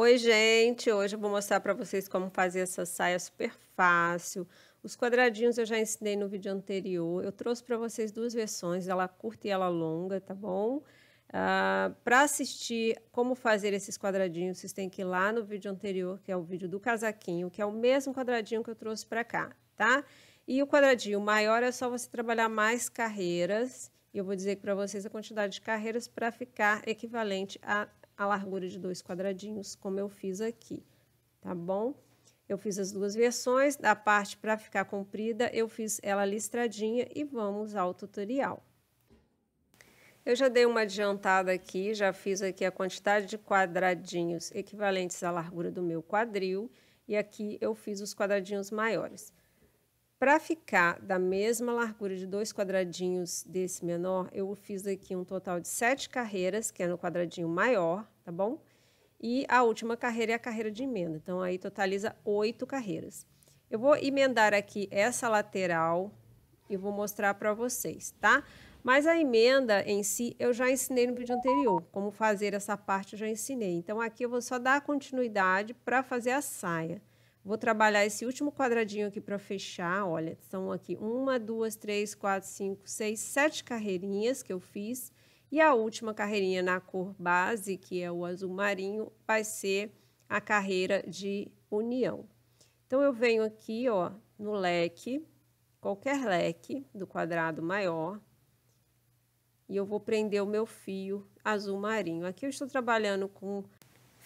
Oi, gente! Hoje eu vou mostrar para vocês como fazer essa saia super fácil. Os quadradinhos eu já ensinei no vídeo anterior. Eu trouxe para vocês duas versões, ela curta e ela longa, tá bom? Ah, para assistir como fazer esses quadradinhos, vocês têm que ir lá no vídeo anterior, que é o vídeo do casaquinho, que é o mesmo quadradinho que eu trouxe para cá, tá? E o quadradinho maior é só você trabalhar mais carreiras. E eu vou dizer para vocês a quantidade de carreiras para ficar equivalente a a largura de dois quadradinhos, como eu fiz aqui, tá bom? Eu fiz as duas versões, da parte para ficar comprida, eu fiz ela listradinha e vamos ao tutorial. Eu já dei uma adiantada aqui, já fiz aqui a quantidade de quadradinhos equivalentes à largura do meu quadril, e aqui eu fiz os quadradinhos maiores. Para ficar da mesma largura de dois quadradinhos desse menor, eu fiz aqui um total de sete carreiras, que é no quadradinho maior, tá bom? E a última carreira é a carreira de emenda, então aí totaliza oito carreiras. Eu vou emendar aqui essa lateral e vou mostrar para vocês, tá? Mas a emenda em si eu já ensinei no vídeo anterior, como fazer essa parte eu já ensinei. Então aqui eu vou só dar continuidade para fazer a saia. Vou trabalhar esse último quadradinho aqui para fechar. Olha, são aqui uma, duas, três, quatro, cinco, seis, sete carreirinhas que eu fiz. E a última carreirinha na cor base, que é o azul marinho, vai ser a carreira de união. Então, eu venho aqui, ó, no leque, qualquer leque do quadrado maior, e eu vou prender o meu fio azul marinho. Aqui eu estou trabalhando com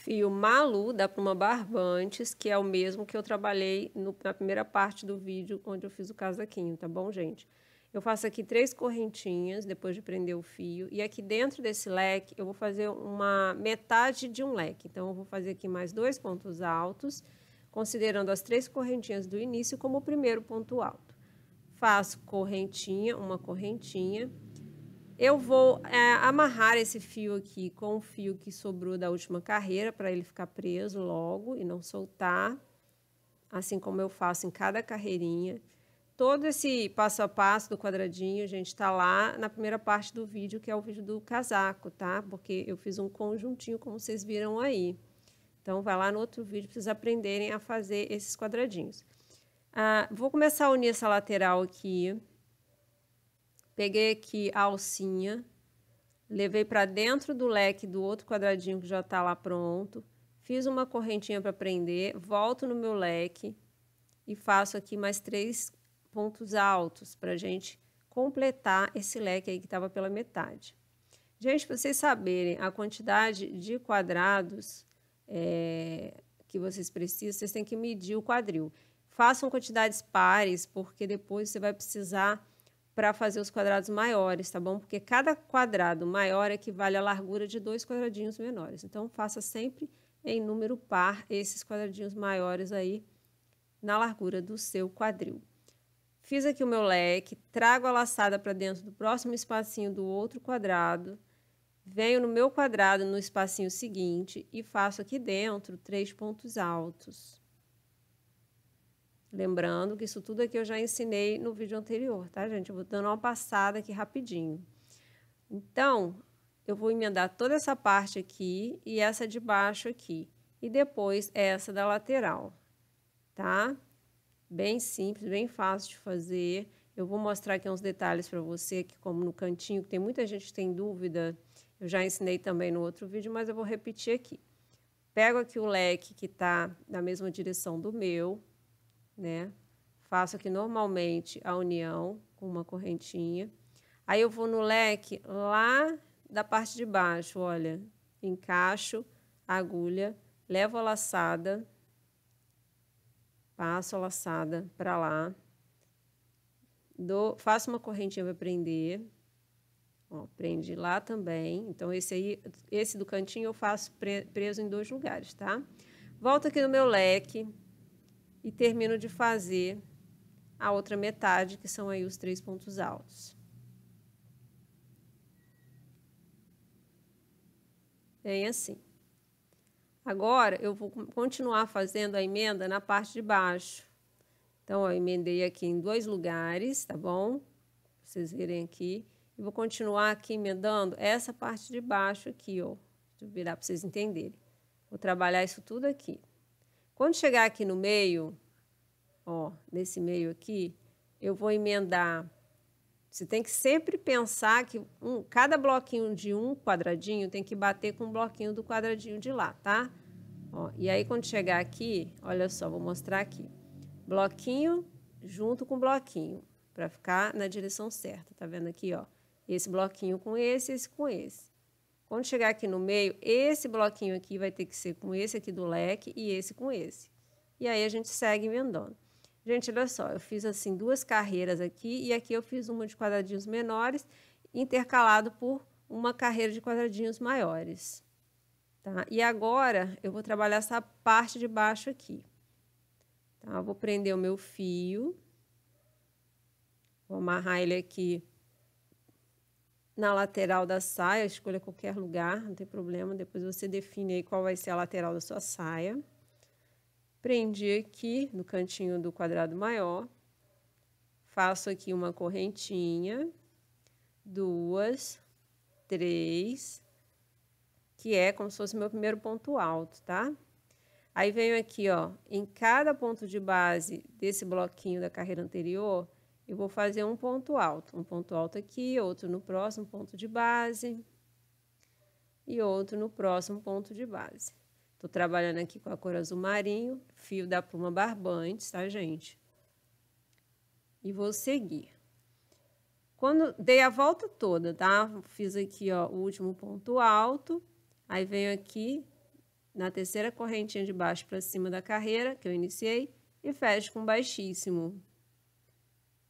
e o Malu, da Pluma Barbantes, que é o mesmo que eu trabalhei no, na primeira parte do vídeo, onde eu fiz o casaquinho, tá bom, gente? Eu faço aqui três correntinhas, depois de prender o fio. E aqui dentro desse leque, eu vou fazer uma metade de um leque. Então, eu vou fazer aqui mais dois pontos altos, considerando as três correntinhas do início como o primeiro ponto alto. Faço correntinha, uma correntinha, eu vou é, amarrar esse fio aqui com o fio que sobrou da última carreira para ele ficar preso logo e não soltar, assim como eu faço em cada carreirinha. Todo esse passo a passo do quadradinho, gente, está lá na primeira parte do vídeo, que é o vídeo do casaco, tá? Porque eu fiz um conjuntinho, como vocês viram aí. Então, vai lá no outro vídeo para vocês aprenderem a fazer esses quadradinhos. Ah, vou começar a unir essa lateral aqui Peguei aqui a alcinha, levei para dentro do leque do outro quadradinho que já está lá pronto, fiz uma correntinha para prender, volto no meu leque e faço aqui mais três pontos altos para gente completar esse leque aí que estava pela metade. Gente, para vocês saberem a quantidade de quadrados é, que vocês precisam, vocês têm que medir o quadril. Façam quantidades pares, porque depois você vai precisar para fazer os quadrados maiores, tá bom? Porque cada quadrado maior equivale à largura de dois quadradinhos menores. Então, faça sempre em número par esses quadradinhos maiores aí na largura do seu quadril. Fiz aqui o meu leque, trago a laçada para dentro do próximo espacinho do outro quadrado, venho no meu quadrado no espacinho seguinte e faço aqui dentro três pontos altos. Lembrando que isso tudo aqui eu já ensinei no vídeo anterior, tá, gente? Eu vou dando uma passada aqui rapidinho. Então, eu vou emendar toda essa parte aqui e essa de baixo aqui. E depois essa da lateral, tá? Bem simples, bem fácil de fazer. Eu vou mostrar aqui uns detalhes para você, que como no cantinho, que tem muita gente que tem dúvida. Eu já ensinei também no outro vídeo, mas eu vou repetir aqui. Pego aqui o leque que está na mesma direção do meu, né? Faço aqui normalmente a união com uma correntinha. Aí eu vou no leque lá da parte de baixo, olha, encaixo a agulha, levo a laçada, passo a laçada para lá, dou, faço uma correntinha para prender, ó, prende lá também. Então, esse aí, esse do cantinho eu faço pre, preso em dois lugares, tá? Volto aqui no meu leque, e termino de fazer a outra metade, que são aí os três pontos altos. Bem é assim. Agora, eu vou continuar fazendo a emenda na parte de baixo. Então, eu emendei aqui em dois lugares, tá bom? Pra vocês verem aqui. E vou continuar aqui emendando essa parte de baixo aqui, ó. Deixa eu virar para vocês entenderem. Vou trabalhar isso tudo aqui. Quando chegar aqui no meio, ó, nesse meio aqui, eu vou emendar. Você tem que sempre pensar que um, cada bloquinho de um quadradinho tem que bater com o um bloquinho do quadradinho de lá, tá? Ó, e aí, quando chegar aqui, olha só, vou mostrar aqui. Bloquinho junto com bloquinho, para ficar na direção certa, tá vendo aqui, ó? Esse bloquinho com esse, esse com esse. Quando chegar aqui no meio, esse bloquinho aqui vai ter que ser com esse aqui do leque e esse com esse. E aí a gente segue emendando. Gente, olha só, eu fiz assim duas carreiras aqui e aqui eu fiz uma de quadradinhos menores intercalado por uma carreira de quadradinhos maiores. Tá? E agora eu vou trabalhar essa parte de baixo aqui. Tá? Eu vou prender o meu fio, vou amarrar ele aqui na lateral da saia, escolha qualquer lugar, não tem problema, depois você define aí qual vai ser a lateral da sua saia. Prendi aqui no cantinho do quadrado maior, faço aqui uma correntinha, duas, três, que é como se fosse meu primeiro ponto alto, tá? Aí venho aqui, ó, em cada ponto de base desse bloquinho da carreira anterior, eu vou fazer um ponto alto, um ponto alto aqui, outro no próximo ponto de base e outro no próximo ponto de base. Estou trabalhando aqui com a cor azul marinho, fio da pluma barbantes, tá, gente? E vou seguir. Quando dei a volta toda, tá? Fiz aqui, ó, o último ponto alto, aí venho aqui na terceira correntinha de baixo para cima da carreira, que eu iniciei, e fecho com baixíssimo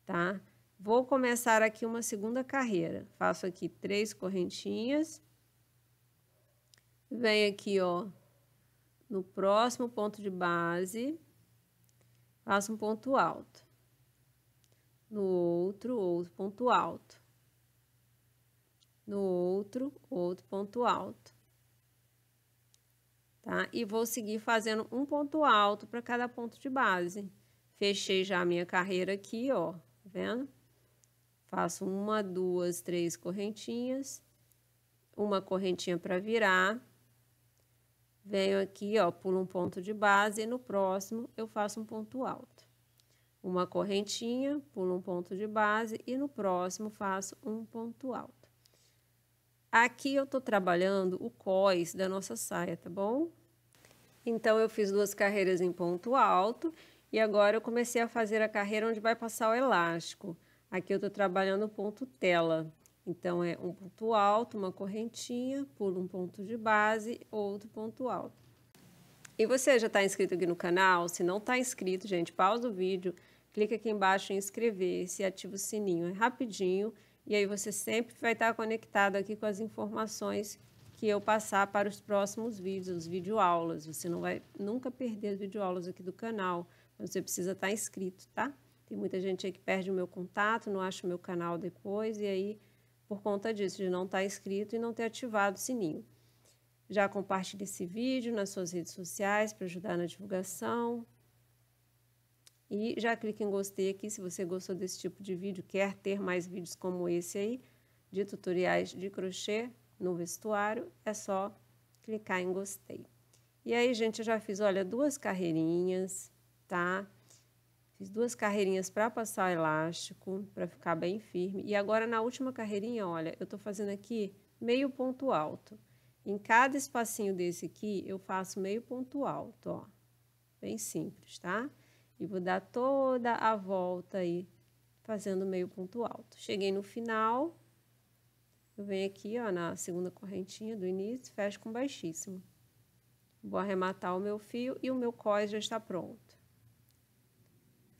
tá? Vou começar aqui uma segunda carreira. Faço aqui três correntinhas. Venho aqui, ó, no próximo ponto de base, faço um ponto alto. No outro, outro ponto alto. No outro, outro ponto alto. Tá? E vou seguir fazendo um ponto alto para cada ponto de base. Fechei já a minha carreira aqui, ó vendo? Faço uma, duas, três correntinhas, uma correntinha para virar, venho aqui, ó, pulo um ponto de base e no próximo eu faço um ponto alto. Uma correntinha, pulo um ponto de base e no próximo faço um ponto alto. Aqui eu tô trabalhando o cós da nossa saia, tá bom? Então, eu fiz duas carreiras em ponto alto e agora eu comecei a fazer a carreira onde vai passar o elástico. Aqui eu estou trabalhando o ponto tela. Então, é um ponto alto, uma correntinha, pulo um ponto de base, outro ponto alto. E você já está inscrito aqui no canal? Se não está inscrito, gente, pausa o vídeo, clica aqui embaixo em inscrever-se e ativa o sininho. É rapidinho e aí você sempre vai estar tá conectado aqui com as informações que eu passar para os próximos vídeos, os videoaulas. Você não vai nunca perder as videoaulas aqui do canal. Você precisa estar tá inscrito, tá? Tem muita gente aí que perde o meu contato, não acha o meu canal depois, e aí, por conta disso, de não estar tá inscrito e não ter ativado o sininho. Já compartilhe esse vídeo nas suas redes sociais para ajudar na divulgação. E já clique em gostei aqui se você gostou desse tipo de vídeo, quer ter mais vídeos como esse aí, de tutoriais de crochê no vestuário, é só clicar em gostei. E aí, gente, eu já fiz, olha, duas carreirinhas, tá? Fiz duas carreirinhas para passar o elástico, para ficar bem firme. E agora na última carreirinha, olha, eu tô fazendo aqui meio ponto alto. Em cada espacinho desse aqui, eu faço meio ponto alto, ó. Bem simples, tá? E vou dar toda a volta aí, fazendo meio ponto alto. Cheguei no final, eu venho aqui, ó, na segunda correntinha do início, fecho com baixíssimo. Vou arrematar o meu fio e o meu cós já está pronto.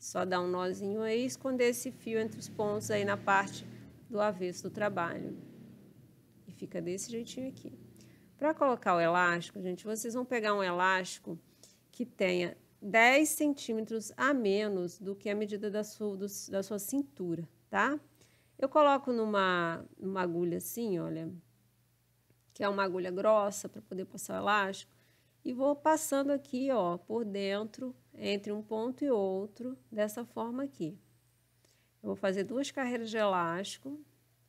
Só dar um nozinho aí e esconder esse fio entre os pontos aí na parte do avesso do trabalho. E fica desse jeitinho aqui. Para colocar o elástico, gente, vocês vão pegar um elástico que tenha 10 centímetros a menos do que a medida da sua, do, da sua cintura, tá? Eu coloco numa, numa agulha assim, olha, que é uma agulha grossa para poder passar o elástico e vou passando aqui, ó, por dentro, entre um ponto e outro, dessa forma aqui. Eu vou fazer duas carreiras de elástico,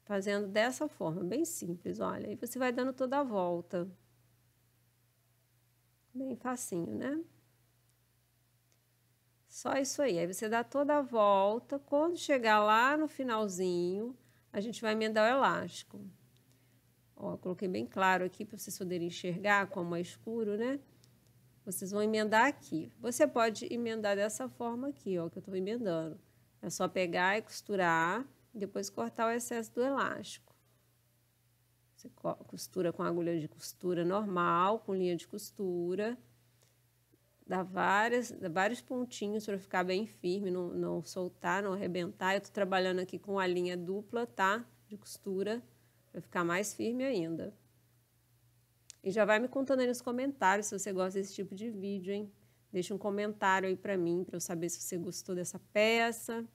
fazendo dessa forma, bem simples, olha. Aí você vai dando toda a volta. Bem facinho, né? Só isso aí. Aí você dá toda a volta. Quando chegar lá no finalzinho, a gente vai emendar o elástico coloquei bem claro aqui para vocês poderem enxergar como é escuro, né? Vocês vão emendar aqui. Você pode emendar dessa forma aqui, ó, que eu estou emendando. É só pegar e costurar, depois cortar o excesso do elástico. Você costura com agulha de costura normal, com linha de costura. Dá, várias, dá vários pontinhos para ficar bem firme, não, não soltar, não arrebentar. Eu estou trabalhando aqui com a linha dupla, tá? De costura. Vai ficar mais firme ainda. E já vai me contando aí nos comentários se você gosta desse tipo de vídeo, hein? Deixa um comentário aí para mim, para eu saber se você gostou dessa peça.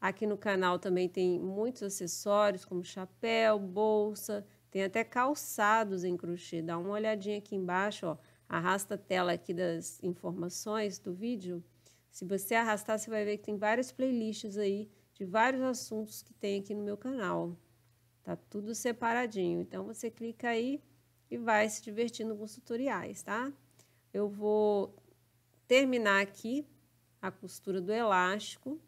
Aqui no canal também tem muitos acessórios, como chapéu, bolsa, tem até calçados em crochê. Dá uma olhadinha aqui embaixo, ó. Arrasta a tela aqui das informações do vídeo. Se você arrastar, você vai ver que tem várias playlists aí de vários assuntos que tem aqui no meu canal. Tá tudo separadinho. Então você clica aí e vai se divertindo com os tutoriais, tá? Eu vou terminar aqui a costura do elástico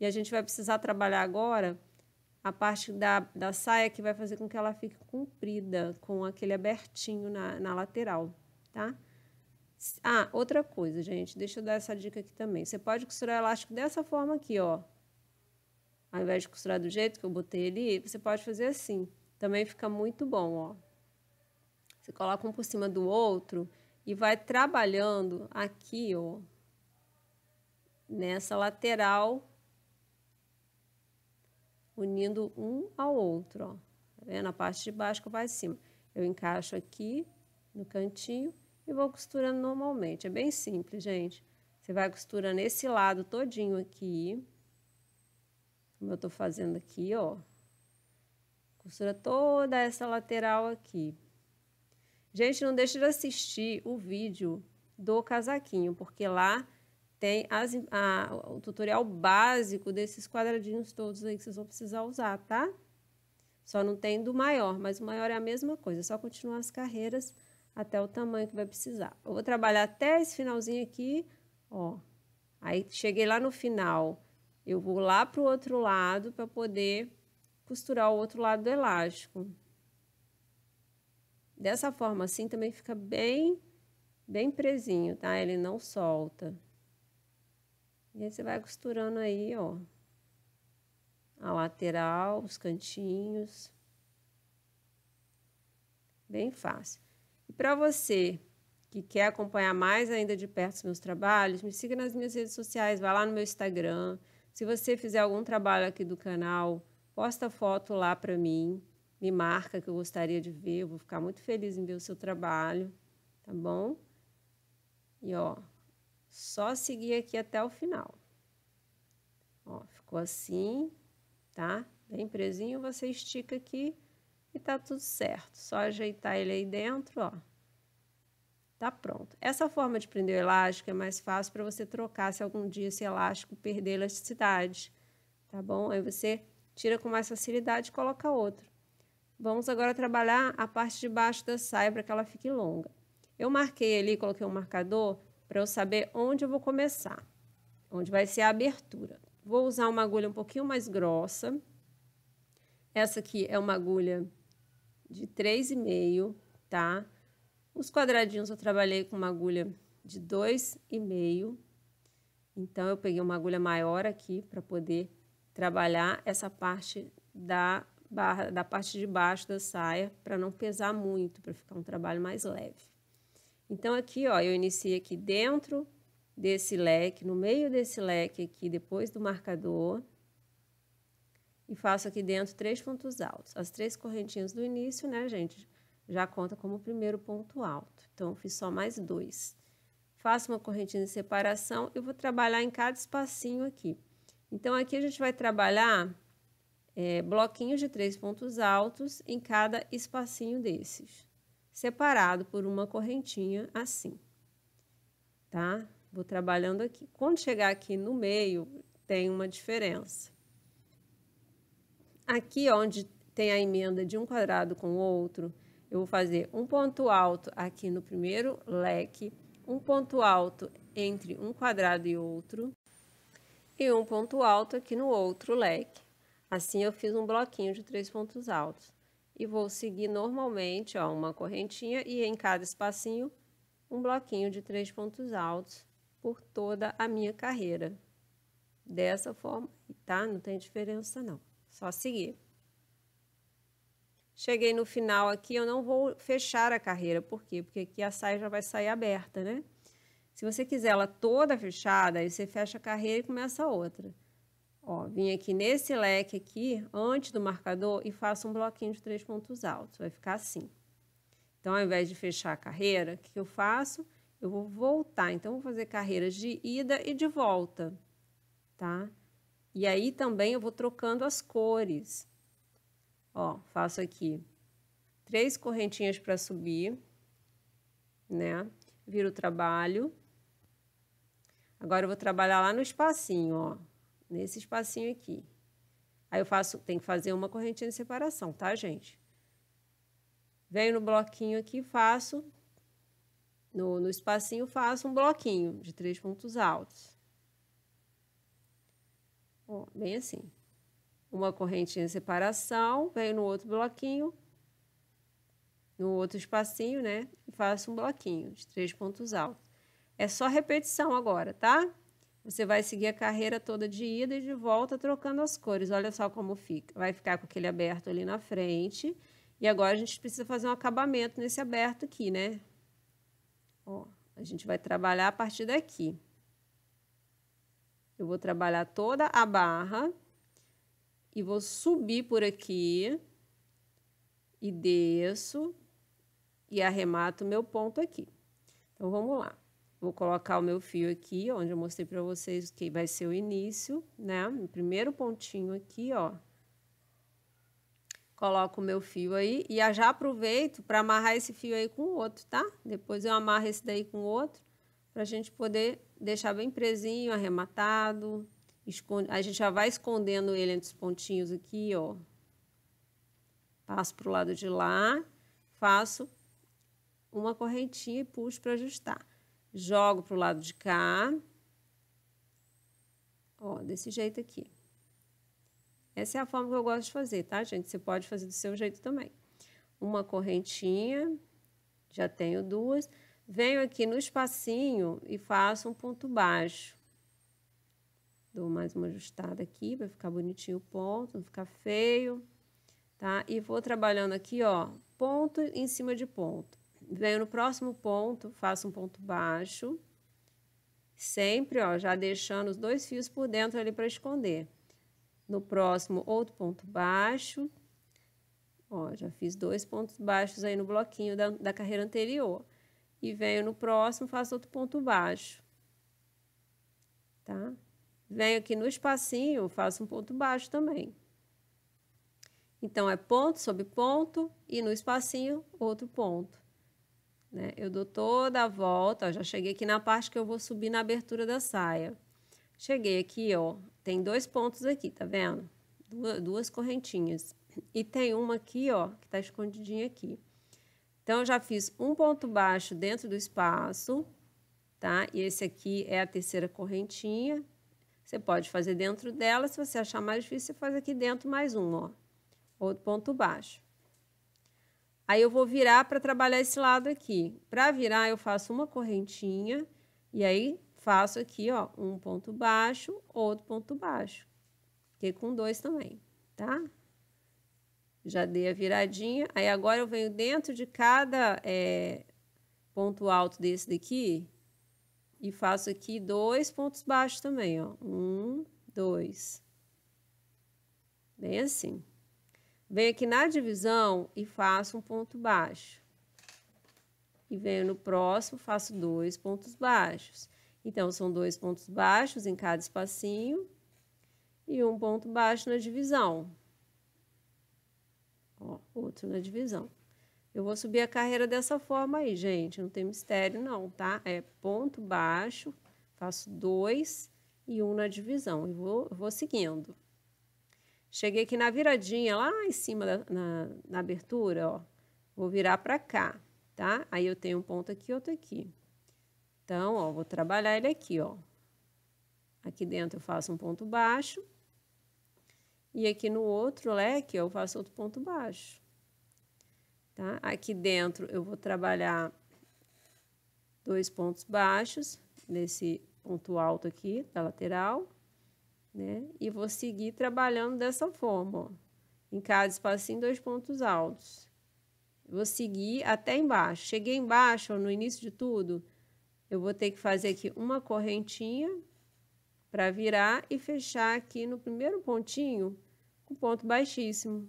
e a gente vai precisar trabalhar agora a parte da, da saia que vai fazer com que ela fique comprida, com aquele abertinho na, na lateral, tá? Ah, outra coisa, gente, deixa eu dar essa dica aqui também. Você pode costurar elástico dessa forma aqui, ó ao invés de costurar do jeito que eu botei ali, você pode fazer assim. Também fica muito bom, ó. Você coloca um por cima do outro e vai trabalhando aqui, ó, nessa lateral, unindo um ao outro, ó. Tá vendo? A parte de baixo que vai em cima. Eu encaixo aqui no cantinho e vou costurando normalmente. É bem simples, gente. Você vai costurando esse lado todinho aqui. Como eu estou fazendo aqui, ó. Costura toda essa lateral aqui. Gente, não deixe de assistir o vídeo do casaquinho, porque lá tem as, a, o tutorial básico desses quadradinhos todos aí que vocês vão precisar usar, tá? Só não tem do maior, mas o maior é a mesma coisa, é só continuar as carreiras até o tamanho que vai precisar. Eu vou trabalhar até esse finalzinho aqui, ó. Aí cheguei lá no final, eu vou lá para o outro lado para poder costurar o outro lado do elástico. Dessa forma assim também fica bem, bem presinho, tá? Ele não solta. E aí você vai costurando aí, ó. A lateral, os cantinhos. Bem fácil. E para você que quer acompanhar mais ainda de perto os meus trabalhos, me siga nas minhas redes sociais, vá lá no meu Instagram, se você fizer algum trabalho aqui do canal, posta foto lá para mim, me marca que eu gostaria de ver, eu vou ficar muito feliz em ver o seu trabalho, tá bom? E ó, só seguir aqui até o final. Ó, ficou assim, tá? Bem presinho, você estica aqui e tá tudo certo. Só ajeitar ele aí dentro, ó. Tá pronto. Essa forma de prender o elástico é mais fácil para você trocar se algum dia esse elástico perder elasticidade, tá bom? Aí você tira com mais facilidade e coloca outro. Vamos agora trabalhar a parte de baixo da saia para que ela fique longa. Eu marquei ali, coloquei um marcador para eu saber onde eu vou começar, onde vai ser a abertura. Vou usar uma agulha um pouquinho mais grossa. Essa aqui é uma agulha de 3,5, tá? Tá? Os quadradinhos eu trabalhei com uma agulha de 2,5. Então, eu peguei uma agulha maior aqui para poder trabalhar essa parte da barra, da parte de baixo da saia, para não pesar muito, para ficar um trabalho mais leve. Então, aqui, ó, eu iniciei aqui dentro desse leque, no meio desse leque aqui, depois do marcador, e faço aqui dentro três pontos altos. As três correntinhas do início, né, gente? já conta como o primeiro ponto alto. Então, fiz só mais dois. Faço uma correntinha de separação e vou trabalhar em cada espacinho aqui. Então, aqui a gente vai trabalhar é, bloquinhos de três pontos altos em cada espacinho desses, separado por uma correntinha assim, tá? Vou trabalhando aqui. Quando chegar aqui no meio, tem uma diferença. Aqui, onde tem a emenda de um quadrado com o outro, eu vou fazer um ponto alto aqui no primeiro leque, um ponto alto entre um quadrado e outro, e um ponto alto aqui no outro leque. Assim, eu fiz um bloquinho de três pontos altos. E vou seguir normalmente, ó, uma correntinha e em cada espacinho, um bloquinho de três pontos altos por toda a minha carreira. Dessa forma, tá? Não tem diferença não, só seguir cheguei no final aqui, eu não vou fechar a carreira. Por quê? Porque aqui a saia já vai sair aberta, né? Se você quiser ela toda fechada, aí você fecha a carreira e começa outra. Ó, vim aqui nesse leque aqui, antes do marcador, e faço um bloquinho de três pontos altos. Vai ficar assim. Então, ao invés de fechar a carreira, o que eu faço? Eu vou voltar. Então, vou fazer carreiras de ida e de volta, tá? E aí, também, eu vou trocando as cores. Ó, faço aqui três correntinhas para subir, né? Viro o trabalho. Agora eu vou trabalhar lá no espacinho, ó, nesse espacinho aqui. Aí eu faço, tem que fazer uma correntinha de separação, tá, gente? Venho no bloquinho aqui, faço, no, no espacinho, faço um bloquinho de três pontos altos. Ó, bem assim uma correntinha de separação, venho no outro bloquinho, no outro espacinho, né? E faço um bloquinho de três pontos altos. É só repetição agora, tá? Você vai seguir a carreira toda de ida e de volta, trocando as cores. Olha só como fica. Vai ficar com aquele aberto ali na frente. E agora a gente precisa fazer um acabamento nesse aberto aqui, né? Ó, a gente vai trabalhar a partir daqui. Eu vou trabalhar toda a barra e vou subir por aqui e desço e arremato meu ponto aqui. Então vamos lá. Vou colocar o meu fio aqui, onde eu mostrei para vocês que vai ser o início, né? O primeiro pontinho aqui, ó. Coloco o meu fio aí e já aproveito para amarrar esse fio aí com o outro, tá? Depois eu amarro esse daí com o outro, para a gente poder deixar bem presinho, arrematado, Esconde, a gente já vai escondendo ele entre os pontinhos aqui, ó. Passo para o lado de lá, faço uma correntinha e puxo para ajustar. Jogo para o lado de cá. Ó, desse jeito aqui. Essa é a forma que eu gosto de fazer, tá, gente? Você pode fazer do seu jeito também. Uma correntinha, já tenho duas. Venho aqui no espacinho e faço um ponto baixo Dou mais uma ajustada aqui para ficar bonitinho o ponto, não ficar feio, tá? E vou trabalhando aqui, ó, ponto em cima de ponto. Venho no próximo ponto, faço um ponto baixo, sempre, ó, já deixando os dois fios por dentro ali para esconder. No próximo, outro ponto baixo, ó, já fiz dois pontos baixos aí no bloquinho da, da carreira anterior. E venho no próximo, faço outro ponto baixo, tá? venho aqui no espacinho, faço um ponto baixo também. Então, é ponto sobre ponto e no espacinho, outro ponto. Né? Eu dou toda a volta, ó, já cheguei aqui na parte que eu vou subir na abertura da saia. Cheguei aqui, ó, tem dois pontos aqui, tá vendo? Duas, correntinhas. E tem uma aqui, ó, que tá escondidinha aqui. Então, eu já fiz um ponto baixo dentro do espaço, tá? E esse aqui é a terceira correntinha, você pode fazer dentro dela, se você achar mais difícil, você faz aqui dentro mais um, ó. Outro ponto baixo. Aí eu vou virar para trabalhar esse lado aqui. Para virar, eu faço uma correntinha e aí faço aqui, ó, um ponto baixo, outro ponto baixo. Fiquei com dois também, tá? Já dei a viradinha. Aí agora eu venho dentro de cada é, ponto alto desse daqui e faço aqui dois pontos baixos também, ó. Um, dois. Bem assim. Venho aqui na divisão e faço um ponto baixo. E venho no próximo, faço dois pontos baixos. Então, são dois pontos baixos em cada espacinho e um ponto baixo na divisão. Ó, outro na divisão. Eu vou subir a carreira dessa forma aí, gente. Não tem mistério, não, tá? É ponto baixo, faço dois e um na divisão. E vou, vou seguindo. Cheguei aqui na viradinha, lá em cima da na, na abertura, ó. Vou virar para cá, tá? Aí eu tenho um ponto aqui, e outro aqui. Então, ó, vou trabalhar ele aqui, ó. Aqui dentro eu faço um ponto baixo. E aqui no outro leque, ó, eu faço outro ponto baixo. Tá? Aqui dentro eu vou trabalhar dois pontos baixos, nesse ponto alto aqui da lateral, né? E vou seguir trabalhando dessa forma, ó. Em cada espacinho, dois pontos altos. Vou seguir até embaixo. Cheguei embaixo, no início de tudo, eu vou ter que fazer aqui uma correntinha para virar e fechar aqui no primeiro pontinho com ponto baixíssimo.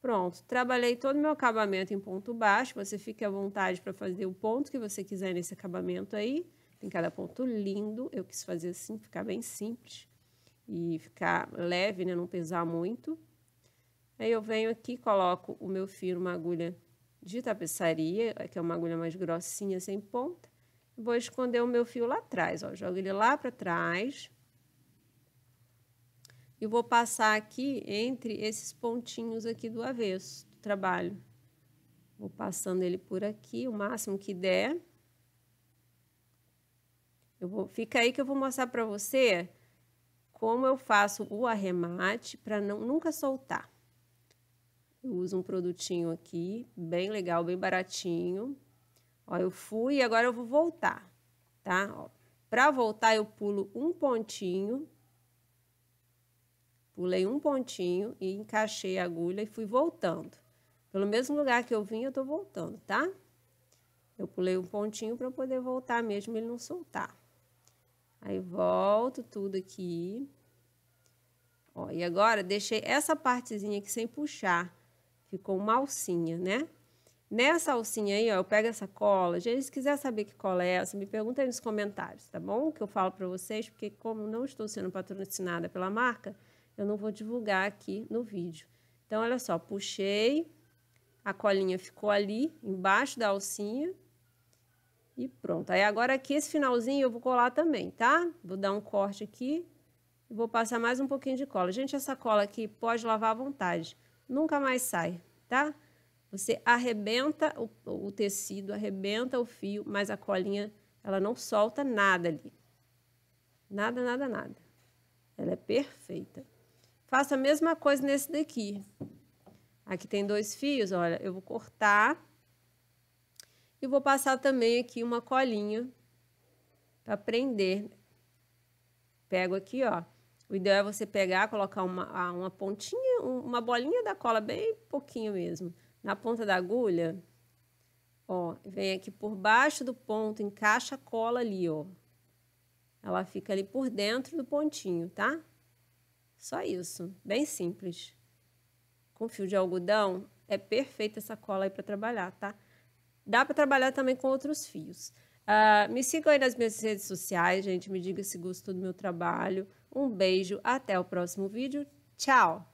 Pronto, trabalhei todo o meu acabamento em ponto baixo, você fica à vontade para fazer o ponto que você quiser nesse acabamento aí. Tem cada ponto lindo, eu quis fazer assim, ficar bem simples e ficar leve, né, não pesar muito. Aí eu venho aqui, coloco o meu fio numa agulha de tapeçaria, que é uma agulha mais grossinha, sem ponta. Vou esconder o meu fio lá atrás, ó, jogo ele lá para trás e vou passar aqui entre esses pontinhos aqui do avesso do trabalho. Vou passando ele por aqui, o máximo que der. Eu vou, fica aí que eu vou mostrar para você como eu faço o arremate para não nunca soltar. Eu uso um produtinho aqui, bem legal, bem baratinho. Ó, eu fui e agora eu vou voltar, tá? Para voltar eu pulo um pontinho Pulei um pontinho e encaixei a agulha e fui voltando. Pelo mesmo lugar que eu vim, eu tô voltando, tá? Eu pulei um pontinho para poder voltar mesmo, ele não soltar. Aí volto tudo aqui. Ó, e agora deixei essa partezinha aqui sem puxar. Ficou uma alcinha, né? Nessa alcinha aí, ó, eu pego essa cola. Gente, se quiser saber que cola é essa, me pergunta aí nos comentários, tá bom? Que eu falo para vocês, porque como não estou sendo patrocinada pela marca, eu não vou divulgar aqui no vídeo. Então, olha só, puxei, a colinha ficou ali embaixo da alcinha e pronto. Aí agora aqui esse finalzinho eu vou colar também, tá? Vou dar um corte aqui e vou passar mais um pouquinho de cola. Gente, essa cola aqui pode lavar à vontade, nunca mais sai, tá? Você arrebenta o, o tecido, arrebenta o fio, mas a colinha ela não solta nada ali. Nada, nada, nada. Ela é perfeita. Faço a mesma coisa nesse daqui. Aqui tem dois fios, olha, eu vou cortar e vou passar também aqui uma colinha para prender. Pego aqui, ó. O ideal é você pegar, colocar uma, uma pontinha, uma bolinha da cola, bem pouquinho mesmo, na ponta da agulha. Ó, vem aqui por baixo do ponto, encaixa a cola ali, ó. Ela fica ali por dentro do pontinho, tá? Só isso, bem simples. Com fio de algodão é perfeita essa cola aí para trabalhar, tá? Dá para trabalhar também com outros fios. Uh, me sigam aí nas minhas redes sociais, gente. Me diga se gostou do meu trabalho. Um beijo, até o próximo vídeo. Tchau!